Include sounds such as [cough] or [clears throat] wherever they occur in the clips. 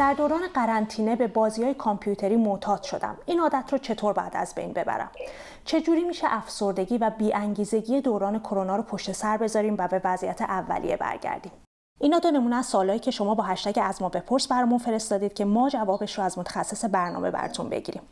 در دوران قرنطینه به بازی های کامپیوتری معتاد شدم این عادت رو چطور بعد از بین ببرم چجوری میشه افسردگی و بیانگیزگی دوران کرونا رو پشت سر بذاریم و به وضعیت اولیه برگردیم اینا دو نمونه از سوالایی که شما با هشتگ از ما بپرس برامون فرستادید که ما جوابش رو از متخصص برنامه براتون بگیریم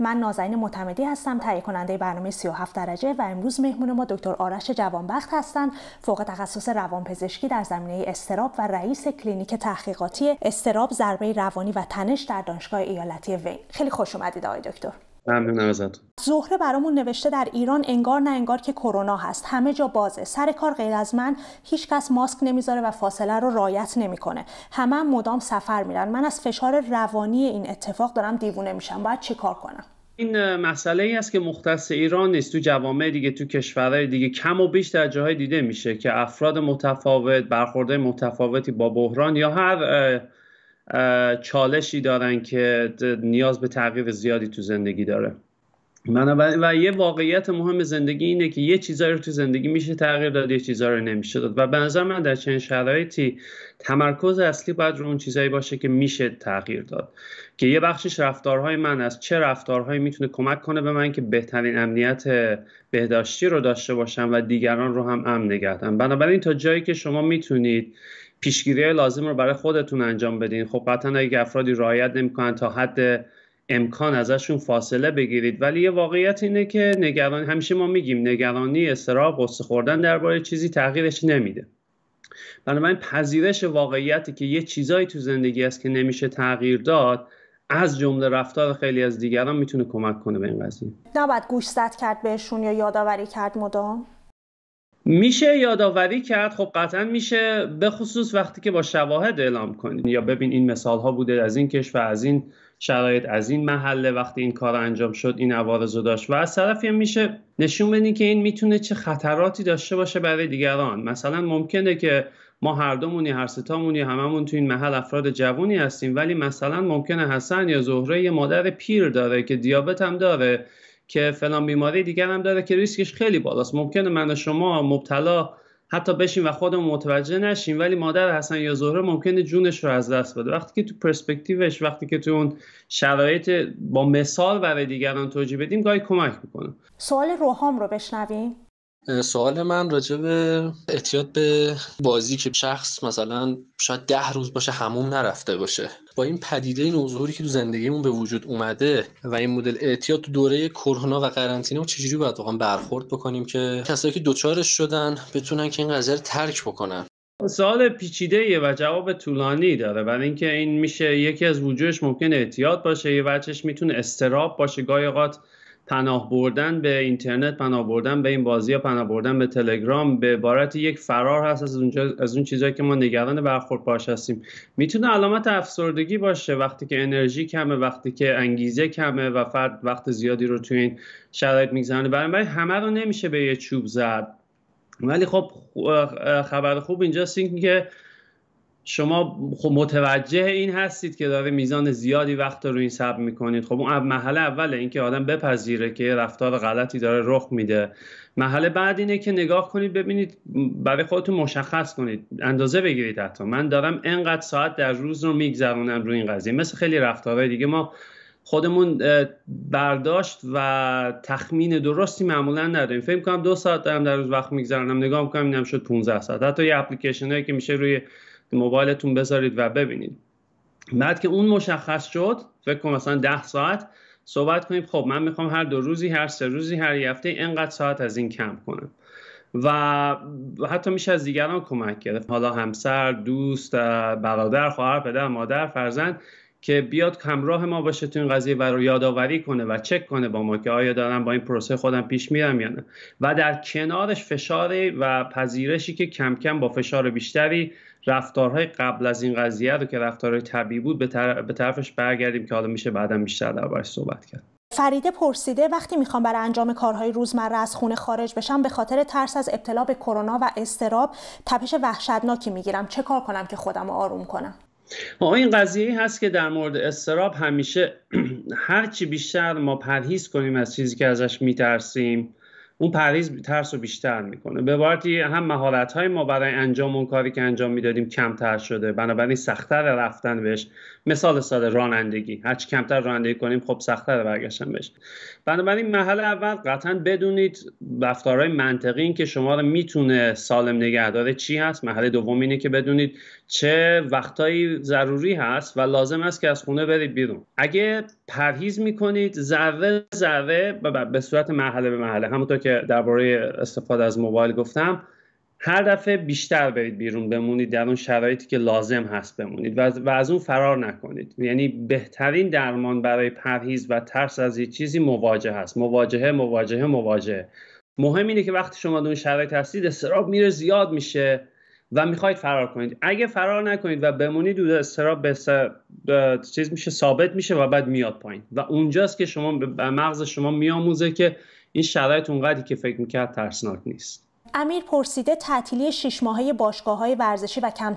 من نازنین معتمدی هستم تهیه کننده برنامه 37 درجه و امروز مهمون ما دکتر آرش جوانبخت هستند فوق تخصص روانپزشکی در زمینه استراب و رئیس کلینیک تحقیقاتی استراب ضربه روانی و تنش در دانشگاه ایالتی وین خیلی خوش اومدید آقای دکتر ممنونم ازتون زهره برامون نوشته در ایران انگار نه انگار که کرونا هست همه جا بازه سر کار غیر از من هیچ کس ماسک نمیذاره و فاصله رو رایت نمیکنه همه هم مدام سفر میرن من از فشار روانی این اتفاق دارم دیوونه میشم باید چی کار کنم این مسئله ای است که مختص ایران نیست تو جوامع دیگه تو کشورهای دیگه کم و بیش در جاهای دیده میشه که افراد متفاوت برخورد متفاوتی با بحران یا هر چالشی دارن که نیاز به تغییر زیادی تو زندگی داره من و یه واقعیت مهم زندگی اینه که یه چیزایی رو تو زندگی میشه تغییر داد یه چیزایی رو نمیشه داد و به نظر من در چنین شرایطی تمرکز اصلی باید رو اون چیزایی باشه که میشه تغییر داد که یه بخشش رفتارهای من از چه رفتارهایی میتونه کمک کنه به من که بهترین امنیت بهداشتی رو داشته باشم و دیگران رو هم امن نگه دارم بنابراین تا جایی که شما میتونید پیشگیری لازم رو برای خودتون انجام بدین خب قطعا اگه افرادی رعایت نمیکنن تا حد امکان ازشون فاصله بگیرید ولی یه واقعیت اینه که نگران همیشه ما میگیم نگرانی استراب قصه خوردن درباره چیزی تغییرش نمیده بنابراین پذیرش واقعیتی که یه چیزایی تو زندگی است که نمیشه تغییر داد از جمله رفتار خیلی از دیگران میتونه کمک کنه به این قضیه نباید گوش زد کرد بهشون یا یادآوری کرد مدام میشه یادآوری کرد خب قطعا میشه به خصوص وقتی که با شواهد اعلام کنید یا ببین این مثال ها بوده از این کشور از این شرایط از این محله وقتی این کار انجام شد این عوارض رو داشت و از طرفی میشه نشون بدین که این میتونه چه خطراتی داشته باشه برای دیگران مثلا ممکنه که ما هر دومونی هر ستامونی هممون تو این محل افراد جوونی هستیم ولی مثلا ممکنه حسن یا زهره یه مادر پیر داره که دیابت هم داره که فلان بیماری دیگر هم داره که ریسکش خیلی بالاست ممکنه من و شما مبتلا حتی بشیم و خودمون متوجه نشیم ولی مادر حسن یا زهره ممکنه جونش رو از دست بده وقتی که تو پرسپکتیوش وقتی که تو اون شرایط با مثال برای دیگران توجیه بدیم گاهی کمک میکنه سوال روحام رو بشنویم سوال من راجع به اعتیاد به بازی که شخص مثلا شاید ده روز باشه هموم نرفته باشه با این پدیده این نوظهوری که تو زندگیمون به وجود اومده و این مدل اعتیاد تو دوره کرونا و قرنطینه و چجوری باید واقعا برخورد بکنیم که کسایی که دوچارش شدن بتونن که این قضیه رو ترک بکنن سوال پیچیده و جواب طولانی داره برای اینکه این میشه یکی از وجوهش ممکن اعتیاد باشه یه وجهش میتونه استراب باشه گایقات. پناه بردن به اینترنت پناه بردن به این بازی یا پناه بردن به تلگرام به عبارت یک فرار هست از اونجا از اون چیزهایی که ما نگران برخورد پاش هستیم میتونه علامت افسردگی باشه وقتی که انرژی کمه وقتی که انگیزه کمه و فرد وقت زیادی رو تو این شرایط میگذرونه برای همه رو نمیشه به یه چوب زد ولی خب خبر خوب اینجاست اینکه شما خب متوجه این هستید که داره میزان زیادی وقت رو این سب میکنید خب اون محله اوله اینکه آدم بپذیره که رفتار غلطی داره رخ میده محله بعد اینه که نگاه کنید ببینید برای خودتون مشخص کنید اندازه بگیرید حتی من دارم انقدر ساعت در روز رو میگذرونم روی این قضیه مثل خیلی رفتارهای دیگه ما خودمون برداشت و تخمین درستی معمولا نداریم فکر کنم دو ساعت دارم در روز وقت میگذرونم نگاه میکنم اینم شد 15 ساعت حتی یه اپلیکیشن هایی که میشه روی موبایلتون بذارید و ببینید بعد که اون مشخص شد فکر کنم مثلا ده ساعت صحبت کنیم خب من میخوام هر دو روزی هر سه روزی هر هفته اینقدر ساعت از این کم کنم و حتی میشه از دیگران کمک گرفت حالا همسر دوست برادر خواهر پدر مادر فرزند که بیاد همراه ما باشه تو این قضیه و رو یادآوری کنه و چک کنه با ما که آیا دارم با این پروسه خودم پیش میرم یا نه و در کنارش فشاری و پذیرشی که کم کم با فشار بیشتری رفتارهای قبل از این قضیه رو که رفتارهای طبیعی بود به, طرفش برگردیم که حالا میشه بعدا بیشتر دربارش صحبت کرد فریده پرسیده وقتی میخوام برای انجام کارهای روزمره از خونه خارج بشم به خاطر ترس از ابتلا به کرونا و استراب تپش وحشتناکی میگیرم چه کار کنم که خودم رو آروم کنم ما این قضیه هست که در مورد استراب همیشه [clears throat] هرچی بیشتر ما پرهیز کنیم از چیزی که ازش میترسیم اون پرهیز ترس رو بیشتر میکنه به عبارتی هم مهارت های ما برای انجام اون کاری که انجام میدادیم کمتر شده بنابراین سختتر رفتن بهش مثال ساده رانندگی هرچی کمتر رانندگی کنیم خب سختتر برگشتن بهش بنابراین محل اول قطعا بدونید رفتارهای منطقی این که شما رو میتونه سالم نگهداره چی هست محل دوم اینه که بدونید چه وقتایی ضروری هست و لازم است که از خونه برید بیرون اگه پرهیز میکنید ذره ذره به صورت مرحله به مرحله همونطور که درباره استفاده از موبایل گفتم هر دفعه بیشتر برید بیرون بمونید در اون شرایطی که لازم هست بمونید و از اون فرار نکنید یعنی بهترین درمان برای پرهیز و ترس از یه چیزی مواجه هست مواجهه مواجهه مواجهه مهم اینه که وقتی شما در اون شرایط هستید استراب میره زیاد میشه و میخواید فرار کنید اگه فرار نکنید و بمونید و استراب به چیز میشه ثابت میشه و بعد میاد پایین و اونجاست که شما به مغز شما میآموزه که این شرایط اونقدری که فکر میکرد ترسناک نیست امیر پرسیده تعطیلی شش ماهه باشگاه های ورزشی و کم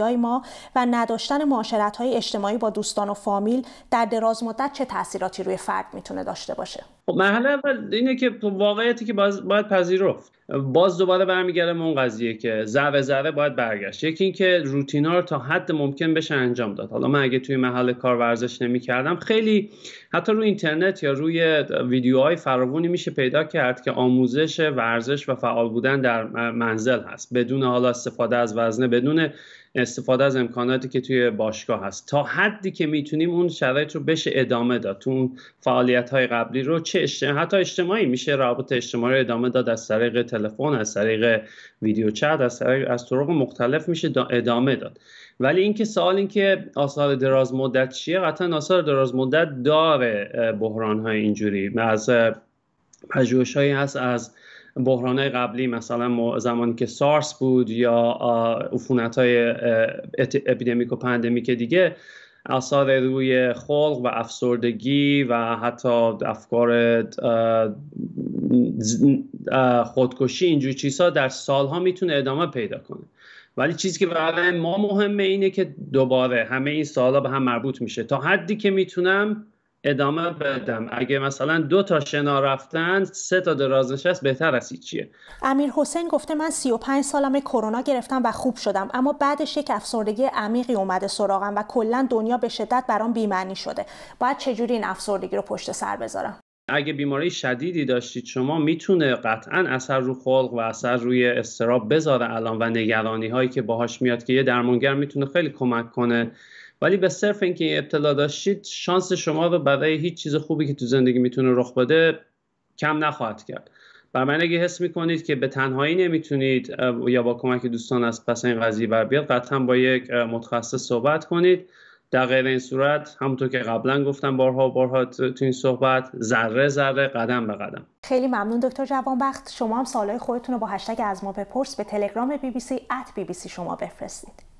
های ما و نداشتن معاشرت های اجتماعی با دوستان و فامیل در دراز مدت چه تاثیراتی روی فرد میتونه داشته باشه خب مرحله اول اینه که خب، واقعیتی که باید پذیرفت باز دوباره برمیگردم اون قضیه که ذره ذره باید برگشت یکی اینکه روتینا رو تا حد ممکن بشه انجام داد حالا من اگه توی محل کار ورزش نمیکردم خیلی حتی روی اینترنت یا روی ویدیوهای فراوانی میشه پیدا کرد که آموزش ورزش و فعال بودن در منزل هست بدون حالا استفاده از وزنه بدون استفاده از امکاناتی که توی باشگاه هست تا حدی که میتونیم اون شرایط رو بشه ادامه داد تو اون فعالیت های قبلی رو چه حتی اجتماعی میشه رابط اجتماعی رو ادامه داد از طریق تلفن از طریق ویدیو چت از طریق از طرق مختلف میشه ادامه داد ولی اینکه سوال اینکه آثار دراز مدت چیه قطعا آثار دراز مدت داره بحران های اینجوری از پژوهش هست از بحران قبلی مثلا زمانی که سارس بود یا عفونت های اپیدمیک و پندمیک دیگه اثار روی خلق و افسردگی و حتی افکار خودکشی اینجور چیزها در سالها میتونه ادامه پیدا کنه ولی چیزی که برای ما مهمه اینه که دوباره همه این سالها به هم مربوط میشه تا حدی که میتونم ادامه بدم اگه مثلا دو تا شنا رفتن سه تا دراز نشست بهتر از چیه؟ امیر حسین گفته من 35 سالمه کرونا گرفتم و خوب شدم اما بعدش یک افسردگی عمیقی اومده سراغم و کلا دنیا به شدت برام بی‌معنی شده باید چجوری این افسردگی رو پشت سر بذارم اگه بیماری شدیدی داشتید شما میتونه قطعا اثر رو خلق و اثر روی استراب بذاره الان و نگرانی هایی که باهاش میاد که یه درمانگر میتونه خیلی کمک کنه ولی به صرف اینکه این اطلاع داشتید شانس شما رو برای هیچ چیز خوبی که تو زندگی میتونه رخ بده کم نخواهد کرد بر من اگه حس میکنید که به تنهایی نمیتونید یا با کمک دوستان از پس این قضیه بر بیاد قطعا با یک متخصص صحبت کنید در غیر این صورت همونطور که قبلا گفتم بارها و بارها تو این صحبت ذره ذره قدم به قدم خیلی ممنون دکتر جوانبخت شما هم سالهای خودتون رو با هشتگ از ما بپرس به تلگرام بی بی ات شما بفرستید